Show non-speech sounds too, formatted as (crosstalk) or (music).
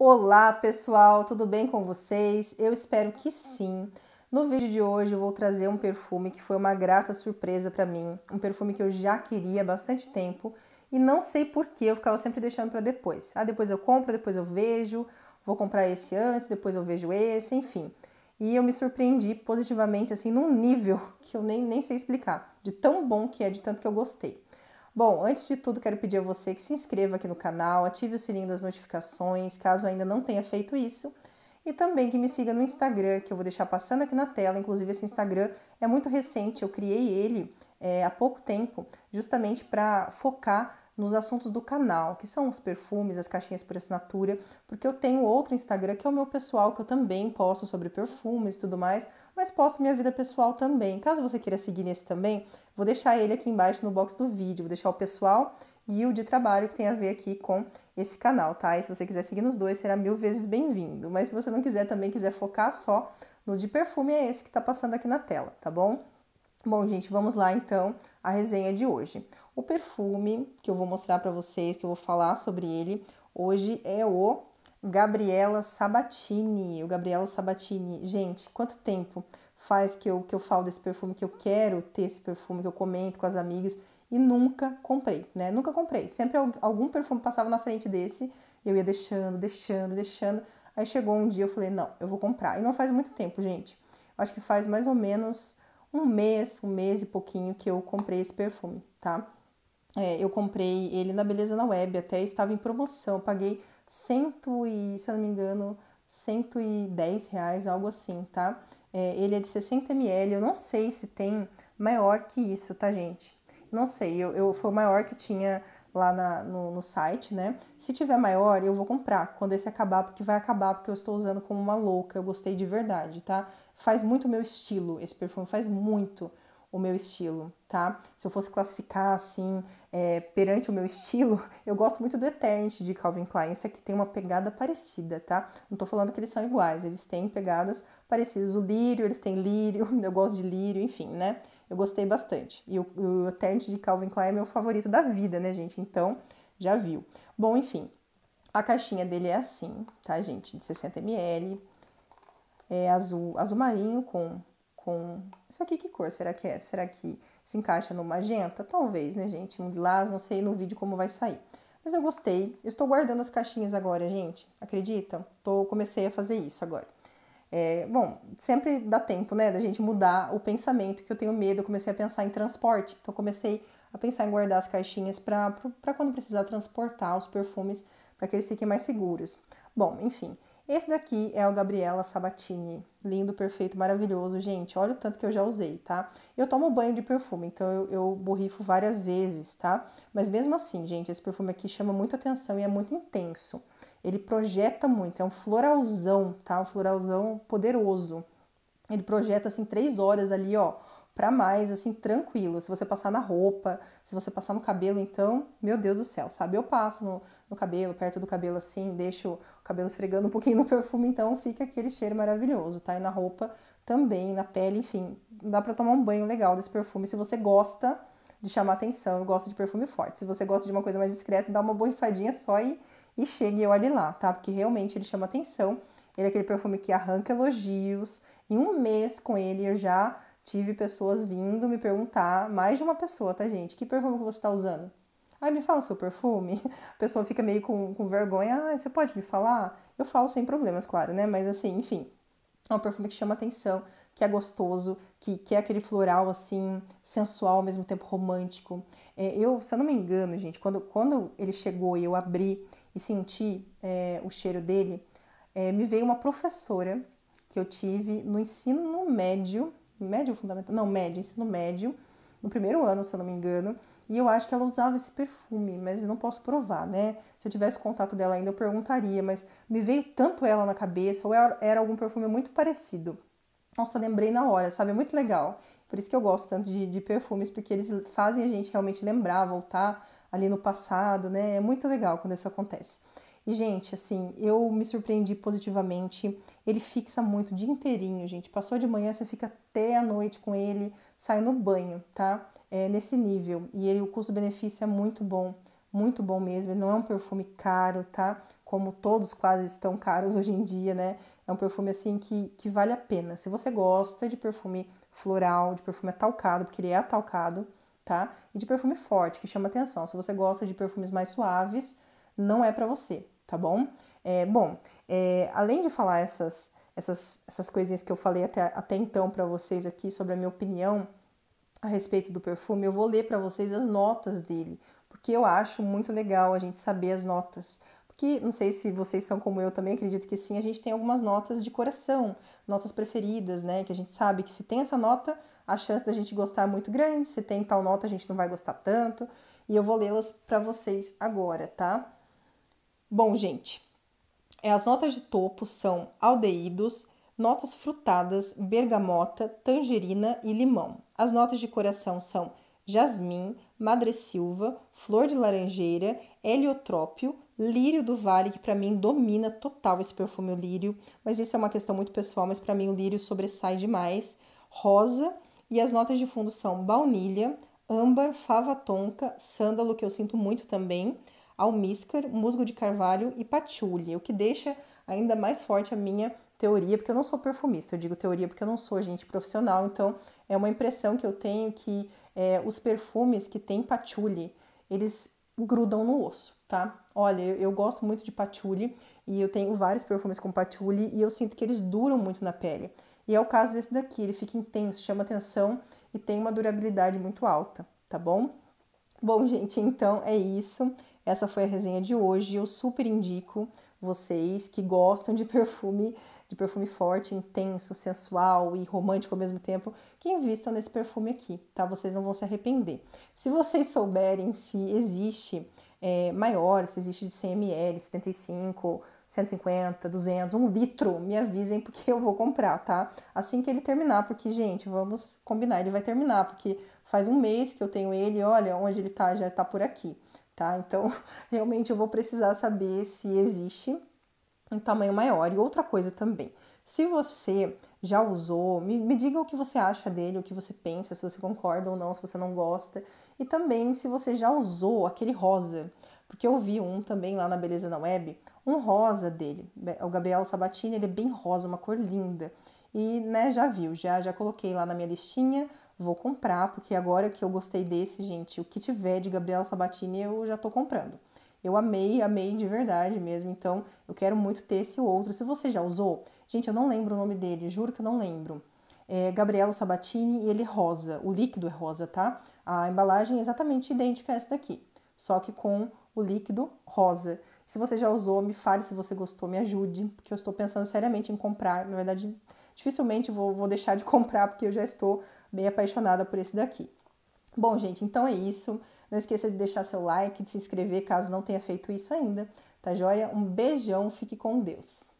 Olá pessoal, tudo bem com vocês? Eu espero que sim. No vídeo de hoje eu vou trazer um perfume que foi uma grata surpresa para mim, um perfume que eu já queria há bastante tempo e não sei por que eu ficava sempre deixando para depois. Ah, depois eu compro, depois eu vejo, vou comprar esse antes, depois eu vejo esse, enfim. E eu me surpreendi positivamente assim num nível (laughs) que eu nem, nem sei explicar, de tão bom que é, de tanto que eu gostei. Bom, antes de tudo, quero pedir a você que se inscreva aqui no canal, ative o sininho das notificações, caso ainda não tenha feito isso, e também que me siga no Instagram, que eu vou deixar passando aqui na tela. Inclusive, esse Instagram é muito recente, eu criei ele é, há pouco tempo, justamente para focar nos assuntos do canal, que são os perfumes, as caixinhas por assinatura, porque eu tenho outro Instagram que é o meu pessoal, que eu também posto sobre perfumes e tudo mais, mas posto minha vida pessoal também. Caso você queira seguir nesse também, vou deixar ele aqui embaixo no box do vídeo, vou deixar o pessoal e o de trabalho que tem a ver aqui com esse canal, tá? E se você quiser seguir nos dois, será mil vezes bem-vindo. Mas se você não quiser também, quiser focar só no de perfume, é esse que tá passando aqui na tela, tá bom? Bom, gente, vamos lá então à resenha de hoje. O perfume que eu vou mostrar para vocês, que eu vou falar sobre ele hoje é o Gabriela Sabatini. O Gabriela Sabatini, gente, quanto tempo faz que eu, que eu falo desse perfume, que eu quero ter esse perfume, que eu comento com as amigas e nunca comprei, né? Nunca comprei. Sempre algum perfume passava na frente desse, eu ia deixando, deixando, deixando. Aí chegou um dia eu falei, não, eu vou comprar. E não faz muito tempo, gente. Acho que faz mais ou menos um mês, um mês e pouquinho que eu comprei esse perfume, tá? É, eu comprei ele na Beleza na Web, até estava em promoção. Eu paguei cento e, se eu não me engano, 110 reais, algo assim, tá? É, ele é de 60 ml, eu não sei se tem maior que isso, tá, gente? Não sei, eu, eu foi o maior que tinha lá na, no, no, site, né? Se tiver maior, eu vou comprar quando esse acabar, porque vai acabar, porque eu estou usando como uma louca, eu gostei de verdade, tá? Faz muito meu estilo, esse perfume faz muito o meu estilo, tá? Se eu fosse classificar assim, é, perante o meu (laughs) estilo, eu gosto muito do Eternity de Calvin Klein. Esse aqui tem uma pegada parecida, tá? Não tô falando que eles são iguais, eles têm pegadas parecidas. O lírio, eles têm lírio, (laughs) eu gosto de lírio, enfim, né? Eu gostei bastante. E o, o Eternity de Calvin Klein é meu favorito da vida, né, gente? Então, já viu. Bom, enfim, a caixinha dele é assim, tá, gente? De 60ml. É azul, azul marinho com com. Isso aqui que cor será que é? Será que se encaixa no magenta? Talvez, né, gente? Um lilás, não sei no vídeo como vai sair. Mas eu gostei. Eu estou guardando as caixinhas agora, gente. Acreditam? Tô, comecei a fazer isso agora. É, bom, sempre dá tempo, né, da gente mudar o pensamento, que eu tenho medo, eu comecei a pensar em transporte, então comecei a pensar em guardar as caixinhas para quando precisar transportar os perfumes, para que eles fiquem mais seguros. Bom, enfim, esse daqui é o Gabriela Sabatini. Lindo, perfeito, maravilhoso, gente. Olha o tanto que eu já usei, tá? Eu tomo banho de perfume, então eu, eu borrifo várias vezes, tá? Mas mesmo assim, gente, esse perfume aqui chama muita atenção e é muito intenso. Ele projeta muito, é um floralzão, tá? Um floralzão poderoso. Ele projeta assim três horas ali, ó para mais, assim, tranquilo. Se você passar na roupa, se você passar no cabelo, então, meu Deus do céu, sabe? Eu passo no, no cabelo, perto do cabelo assim, deixo o cabelo esfregando um pouquinho no perfume, então fica aquele cheiro maravilhoso, tá? E na roupa também, na pele, enfim, dá para tomar um banho legal desse perfume se você gosta de chamar atenção, gosta de perfume forte. Se você gosta de uma coisa mais discreta, dá uma borrifadinha só e, e eu ali lá, tá? Porque realmente ele chama atenção. Ele é aquele perfume que arranca elogios. Em um mês com ele eu já Tive pessoas vindo me perguntar, mais de uma pessoa, tá, gente? Que perfume que você tá usando? Aí me fala o seu perfume. (laughs) A pessoa fica meio com, com vergonha. Ah, você pode me falar? Eu falo sem problemas, claro, né? Mas assim, enfim. É um perfume que chama atenção, que é gostoso, que, que é aquele floral, assim, sensual, ao mesmo tempo romântico. É, eu, se eu não me engano, gente, quando, quando ele chegou e eu abri e senti é, o cheiro dele, é, me veio uma professora que eu tive no ensino médio médio fundamental, não, médio, ensino médio, no primeiro ano, se eu não me engano, e eu acho que ela usava esse perfume, mas não posso provar, né? Se eu tivesse contato dela ainda, eu perguntaria, mas me veio tanto ela na cabeça, ou era algum perfume muito parecido. Nossa, lembrei na hora, sabe? É muito legal. Por isso que eu gosto tanto de, de perfumes, porque eles fazem a gente realmente lembrar, voltar ali no passado, né? É muito legal quando isso acontece. Gente, assim, eu me surpreendi positivamente. Ele fixa muito o dia inteirinho, gente. Passou de manhã, você fica até a noite com ele, sai no banho, tá? É nesse nível. E ele, o custo-benefício é muito bom, muito bom mesmo. Ele não é um perfume caro, tá? Como todos quase estão caros hoje em dia, né? É um perfume assim que, que vale a pena. Se você gosta de perfume floral, de perfume atalcado, porque ele é atalcado, tá? E de perfume forte, que chama atenção. Se você gosta de perfumes mais suaves, não é para você, tá bom? É, bom, é, além de falar essas, essas, essas coisinhas que eu falei até, até então para vocês aqui sobre a minha opinião a respeito do perfume, eu vou ler para vocês as notas dele, porque eu acho muito legal a gente saber as notas. Porque não sei se vocês são como eu também, acredito que sim, a gente tem algumas notas de coração, notas preferidas, né? Que a gente sabe que se tem essa nota, a chance da gente gostar é muito grande, se tem tal nota, a gente não vai gostar tanto. E eu vou lê-las para vocês agora, tá? Bom, gente, é, as notas de topo são aldeídos, notas frutadas, bergamota, tangerina e limão. As notas de coração são jasmim, madressilva, flor de laranjeira, heliotrópio, lírio do vale, que para mim domina total esse perfume, o lírio, mas isso é uma questão muito pessoal, mas para mim o lírio sobressai demais, rosa, e as notas de fundo são baunilha, âmbar, fava tonka, sândalo, que eu sinto muito também, almíscar, musgo de carvalho e patchouli, o que deixa ainda mais forte a minha teoria, porque eu não sou perfumista, eu digo teoria porque eu não sou gente profissional, então é uma impressão que eu tenho que é, os perfumes que têm patchouli, eles grudam no osso, tá? Olha, eu, eu gosto muito de patchouli e eu tenho vários perfumes com patchouli e eu sinto que eles duram muito na pele. E é o caso desse daqui, ele fica intenso, chama atenção e tem uma durabilidade muito alta, tá bom? Bom, gente, então é isso. Essa foi a resenha de hoje. Eu super indico vocês que gostam de perfume, de perfume forte, intenso, sensual e romântico ao mesmo tempo, que invistam nesse perfume aqui, tá? Vocês não vão se arrepender. Se vocês souberem se existe é, maior, se existe de 100 ml, 75 150, 200, um litro, me avisem porque eu vou comprar, tá? Assim que ele terminar, porque, gente, vamos combinar, ele vai terminar, porque faz um mês que eu tenho ele, olha onde ele tá, já tá por aqui tá? Então, (laughs) realmente eu vou precisar saber se existe um tamanho maior. E outra coisa também, se você já usou, me, me diga o que você acha dele, o que você pensa, se você concorda ou não, se você não gosta. E também se você já usou aquele rosa, porque eu vi um também lá na Beleza na Web, um rosa dele. O Gabriel Sabatini, ele é bem rosa, uma cor linda. E, né, já viu, já, já coloquei lá na minha listinha, vou comprar, porque agora que eu gostei desse, gente, o que tiver de Gabriela Sabatini eu já tô comprando. Eu amei, amei de verdade mesmo, então eu quero muito ter esse outro. Se você já usou, gente, eu não lembro o nome dele, juro que eu não lembro. É Gabriela Sabatini e ele é rosa, o líquido é rosa, tá? A embalagem é exatamente idêntica a essa daqui, só que com o líquido rosa. Se você já usou, me fale se você gostou, me ajude, porque eu estou pensando seriamente em comprar. Na verdade, dificilmente vou, vou deixar de (laughs) comprar, porque eu já estou bem apaixonada por esse daqui. Bom, gente, então é isso. Não esqueça de deixar seu like, de se inscrever caso não tenha feito isso ainda, tá joia? Um beijão, fique com Deus.